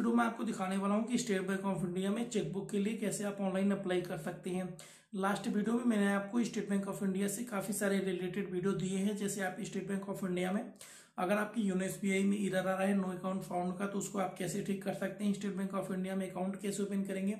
video में आपको दिखाने वाला हूँ कि स्टेट बैंक ऑफ इंडिया में चेकबुक के लिए कैसे आप ऑनलाइन अप्लाई कर सकते हैं लास्ट वीडियो में मैंने आपको स्टेट बैंक ऑफ इंडिया से काफ़ी सारे रिलेटेड वीडियो दिए हैं जैसे आप स्टेट बैंक ऑफ इंडिया में अगर आपकी यूनो एस में इधर आ रहा है नो अकाउंट फाउंड का तो उसको आप कैसे ठीक कर सकते हैं स्टेट बैंक ऑफ इंडिया में अकाउंट कैसे ओपन करेंगे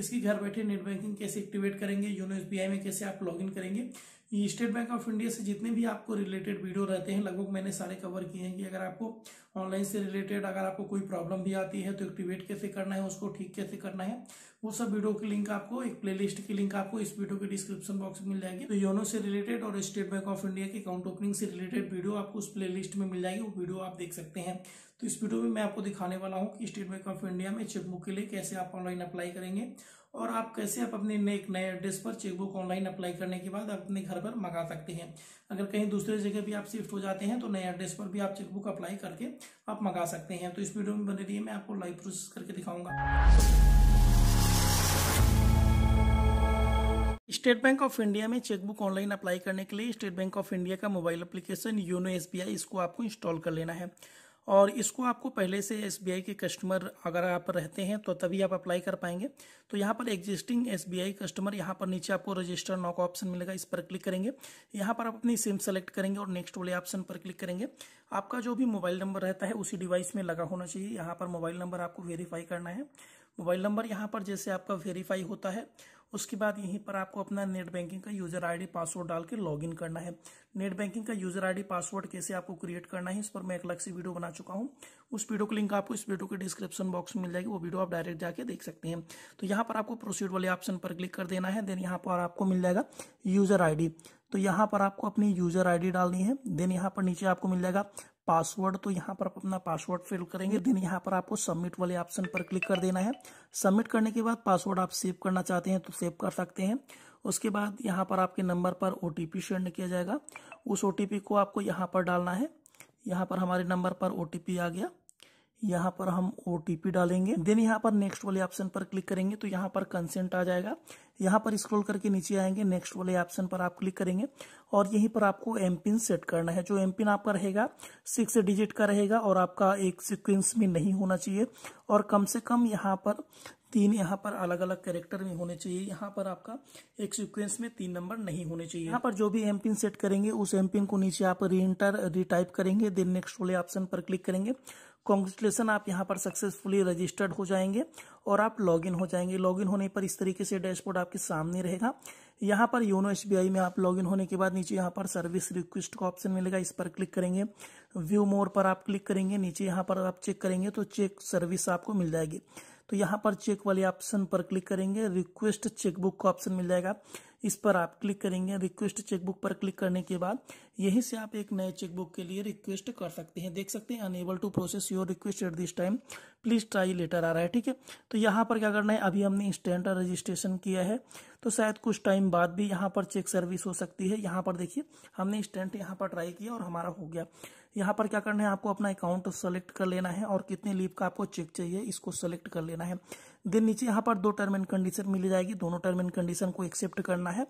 इसकी घर बैठे नेट बैंकिंग कैसे एक्टिवेट करेंगे योनो एस में कैसे आप लॉग करेंगे ये स्टेट बैंक ऑफ इंडिया से जितने भी आपको रिलेटेड वीडियो रहते हैं लगभग मैंने सारे कवर किए हैं कि अगर आपको ऑनलाइन से रिलेटेड अगर आपको कोई प्रॉब्लम भी आती है तो एक्टिवेट कैसे करना है उसको ठीक कैसे करना है वो सब वीडियो की लिंक आपको एक प्लेलिस्ट की लिंक आपको इस वीडियो के डिस्क्रिप्शन बॉक्स में मिल जाएगी तो योनो से रिलेटेड और स्टेट बैंक ऑफ इंडिया के अकाउंट ओपनिंग से रिलेटेड वीडियो आपको उस प्ले में मिल जाएगी वो वीडियो आप देख सकते हैं तो इस वीडियो में मैं आपको दिखाने वाला हूँ कि स्टेट बैंक ऑफ इंडिया में चेकबुक के लिए कैसे आप ऑनलाइन अप्लाई करेंगे और आप कैसे आप अपने एक नए एड्रेस पर चेकबुक ऑनलाइन अप्लाई करने के बाद अपने घर पर मंगा सकते हैं अगर कहीं दूसरे जगह भी आप शिफ्ट हो जाते हैं तो नए एड्रेस पर भी आप चेकबुक अप्लाई करके आप मंगा सकते हैं तो इस वीडियो में बने रहिए मैं आपको लाइव प्रोसेस करके दिखाऊंगा स्टेट बैंक ऑफ इंडिया में चेकबुक ऑनलाइन अप्लाई करने के लिए स्टेट बैंक ऑफ इंडिया का मोबाइल एप्लीकेशन योनो एस इसको आपको इंस्टॉल कर लेना है और इसको आपको पहले से एस के कस्टमर अगर आप रहते हैं तो तभी आप अप्लाई कर पाएंगे तो यहाँ पर एग्जिस्टिंग एस कस्टमर यहाँ पर नीचे आपको रजिस्टर नॉक ऑप्शन मिलेगा इस पर क्लिक करेंगे यहाँ पर आप अपनी सिम सेलेक्ट करेंगे और नेक्स्ट वाले ऑप्शन पर क्लिक करेंगे आपका जो भी मोबाइल नंबर रहता है उसी डिवाइस में लगा होना चाहिए यहाँ पर मोबाइल नंबर आपको वेरीफाई करना है मोबाइल नंबर यहाँ पर जैसे आपका वेरीफाई होता है उसके बाद यहीं पर आपको अपना नेट बैंकिंग का यूजर आईडी पासवर्ड डाल के इन करना है नेट बैंकिंग का यूजर आईडी पासवर्ड कैसे आपको क्रिएट करना है इस पर मैं एक अलग से वीडियो बना चुका हूँ उस वीडियो को लिंक आपको इस वीडियो के डिस्क्रिप्शन बॉक्स में मिल जाएगी वो वीडियो आप डायरेक्ट जाके देख सकते हैं तो यहाँ पर आपको प्रोसीड वाले ऑप्शन पर क्लिक कर देना है देन यहाँ पर आपको मिल जाएगा यूजर आई तो यहाँ पर आपको अपनी यूजर आई डालनी है देन यहाँ पर नीचे आपको मिल जाएगा पासवर्ड तो यहाँ पर आप अपना पासवर्ड फिल करेंगे दिन यहाँ पर आपको सबमिट वाले ऑप्शन पर क्लिक कर देना है सबमिट करने के बाद पासवर्ड आप सेव करना चाहते हैं तो सेव कर सकते हैं उसके बाद यहाँ पर आपके नंबर पर ओ शेयर किया जाएगा उस ओ को आपको यहाँ पर डालना है यहाँ पर हमारे नंबर पर ओ आ गया यहाँ पर हम ओ डालेंगे देन यहाँ पर नेक्स्ट वाले ऑप्शन पर क्लिक करेंगे तो यहाँ पर कंसेंट आ जाएगा यहाँ पर स्क्रॉल करके नीचे आएंगे नेक्स्ट वाले ऑप्शन पर आप क्लिक करेंगे और यहीं पर आपको एम पिन सेट करना है जो एम पिन आपका रहेगा सिक्स डिजिट का रहेगा और आपका एक सिक्वेंस में नहीं होना चाहिए और कम से कम यहाँ पर तीन यहाँ पर अलग अलग कैरेक्टर में होने चाहिए यहाँ पर आपका एक सीक्वेंस में तीन नंबर नहीं होने चाहिए यहाँ पर जो भी एम पिन सेट करेंगे उस एम पिन को नीचे आप री रिटाइप रीटाइप करेंगे देन नेक्स्ट वाले ऑप्शन पर क्लिक करेंगे कॉन्ग्रेचुलेसन आप यहाँ पर सक्सेसफुली रजिस्टर्ड हो जाएंगे और आप लॉगिन हो जाएंगे लॉगिन होने पर इस तरीके से डैशबोर्ड आपके सामने रहेगा यहाँ पर योनो एस में आप लॉगिन होने के बाद नीचे यहाँ पर सर्विस रिक्वेस्ट का ऑप्शन मिलेगा इस पर क्लिक करेंगे व्यू मोर पर आप क्लिक करेंगे नीचे यहाँ पर आप चेक करेंगे तो चेक सर्विस आपको मिल जाएगी तो यहाँ पर चेक वाले ऑप्शन पर क्लिक करेंगे रिक्वेस्ट चेकबुक का ऑप्शन मिल जाएगा इस पर आप क्लिक करेंगे रिक्वेस्ट चेकबुक पर क्लिक करने के बाद यहीं से आप एक नए चेकबुक के लिए रिक्वेस्ट कर सकते हैं देख सकते हैं unable to process your request at this time please try later आ रहा है ठीक है तो यहाँ पर क्या करना है अभी हमने इंस्टेंट रजिस्ट्रेशन किया है तो शायद कुछ टाइम बाद भी यहाँ पर चेक सर्विस हो सकती है यहाँ पर देखिए हमने इंस्टेंट यहाँ पर ट्राई किया और हमारा हो गया यहाँ पर क्या करना है आपको अपना अकाउंट सेलेक्ट कर लेना है और कितने लीव का आपको चेक चाहिए इसको सेलेक्ट कर लेना है देन नीचे यहाँ पर दो टर्म एंड कंडीशन मिल जाएगी दोनों टर्म एंड कंडीशन को एक्सेप्ट करना है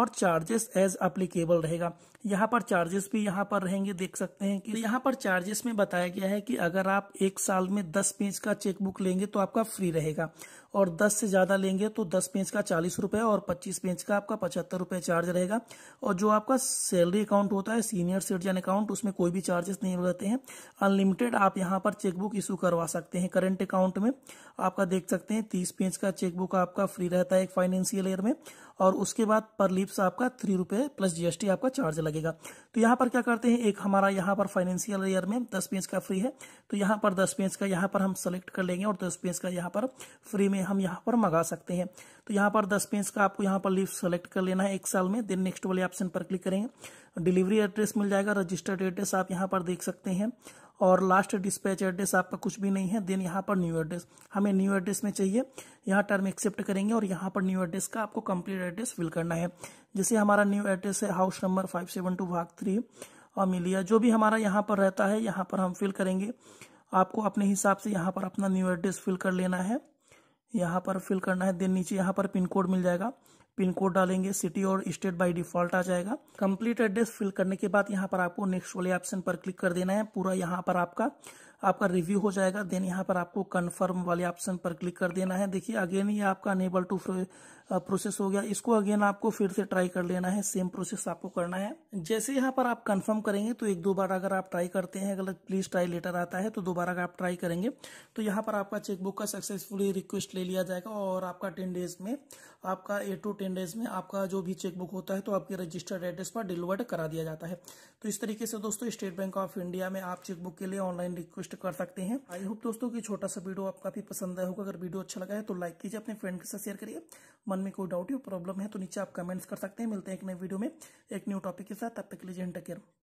और चार्जेस एज अप्लीकेबल रहेगा यहाँ पर चार्जेस भी यहाँ पर रहेंगे देख सकते हैं कि तो यहाँ पर चार्जेस में बताया गया है कि अगर आप एक साल में दस पेज का चेकबुक लेंगे तो आपका फ्री रहेगा और दस से ज़्यादा लेंगे तो दस पेज का चालीस रुपये और पच्चीस पेज का आपका पचहत्तर रुपये चार्ज रहेगा और जो आपका सैलरी अकाउंट होता है सीनियर सिटीजन अकाउंट उसमें कोई भी चार्ज चार्जेस नहीं लगते हैं अनलिमिटेड आप यहाँ पर चेकबुक इशू करवा सकते हैं करंट अकाउंट में आपका देख सकते हैं तीस पेज का चेकबुक आपका फ्री रहता है एक फाइनेंशियल ईयर में और उसके बाद पर लिप्स आपका थ्री रुपए प्लस जीएसटी आपका चार्ज लगेगा तो यहाँ पर क्या करते हैं एक हमारा यहाँ पर फाइनेंशियल ईयर में दस पेज का फ्री है तो यहाँ पर दस पेज का यहाँ पर हम सेलेक्ट कर लेंगे और दस पेज का यहाँ पर फ्री में हम यहाँ पर मंगा सकते हैं तो यहाँ पर दस पेज का आपको यहाँ पर लिप्स सेलेक्ट कर लेना है एक साल में देन नेक्स्ट वाले ऑप्शन पर क्लिक करेंगे डिलीवरी एड्रेस मिल जाएगा रजिस्टर्ड एड्रेस आप यहाँ पर देख सकते हैं और लास्ट डिस्पैच एड्रेस आपका कुछ भी नहीं है देन यहाँ पर न्यू एड्रेस हमें न्यू एड्रेस में चाहिए यहाँ टर्म एक्सेप्ट करेंगे और यहाँ पर न्यू एड्रेस का आपको कंप्लीट एड्रेस फिल करना है जैसे हमारा न्यू एड्रेस है house number five seven two भाग थ्री अमिलिया जो भी हमारा यहाँ पर रहता है यहाँ पर हम फिल करेंगे आपको अपने हिसाब से यहाँ पर अपना न्यू एड्रेस फिल कर लेना है यहाँ पर फिल करना है देन नीचे यहाँ पर पिन कोड मिल जाएगा पिन कोड डालेंगे सिटी और स्टेट बाय डिफॉल्ट आ जाएगा कंप्लीट एड्रेस फिल करने के बाद यहाँ पर आपको नेक्स्ट वाले ऑप्शन पर क्लिक कर देना है पूरा यहाँ पर आपका आपका रिव्यू हो जाएगा देन यहाँ पर आपको कन्फर्म वाले ऑप्शन पर क्लिक कर देना है देखिए अगेन ये आपका अनेबल टू प्रोसेस हो गया इसको अगेन आपको फिर से ट्राई कर लेना है सेम प्रोसेस आपको करना है जैसे यहाँ पर आप कन्फर्म करेंगे तो एक दो बार अगर आप ट्राई करते हैं गलत प्लीज ट्राई लेटर आता है तो दोबारा अगर आप ट्राई करेंगे तो यहाँ पर आपका चेकबुक का सक्सेसफुली रिक्वेस्ट ले लिया जाएगा और आपका टेन डेज में आपका एट टू टेन डेज में आपका जो भी चेकबुक होता है तो आपके रजिस्टर्ड एड्रेस पर डिलीवर्ड करा दिया जाता है तो इस तरीके से दोस्तों स्टेट बैंक ऑफ इंडिया में आप चेकबुक के लिए ऑनलाइन रिक्वेस्ट पोस्ट कर सकते हैं आई होप दोस्तों की छोटा सा वीडियो आप काफी पसंद आया होगा अगर वीडियो अच्छा लगा है तो लाइक कीजिए अपने फ्रेंड के साथ शेयर करिए मन में कोई डाउट या प्रॉब्लम है तो नीचे आप कमेंट्स कर सकते हैं मिलते हैं एक नए वीडियो में एक न्यू टॉपिक के साथ तब तक लीजिए इंटर केयर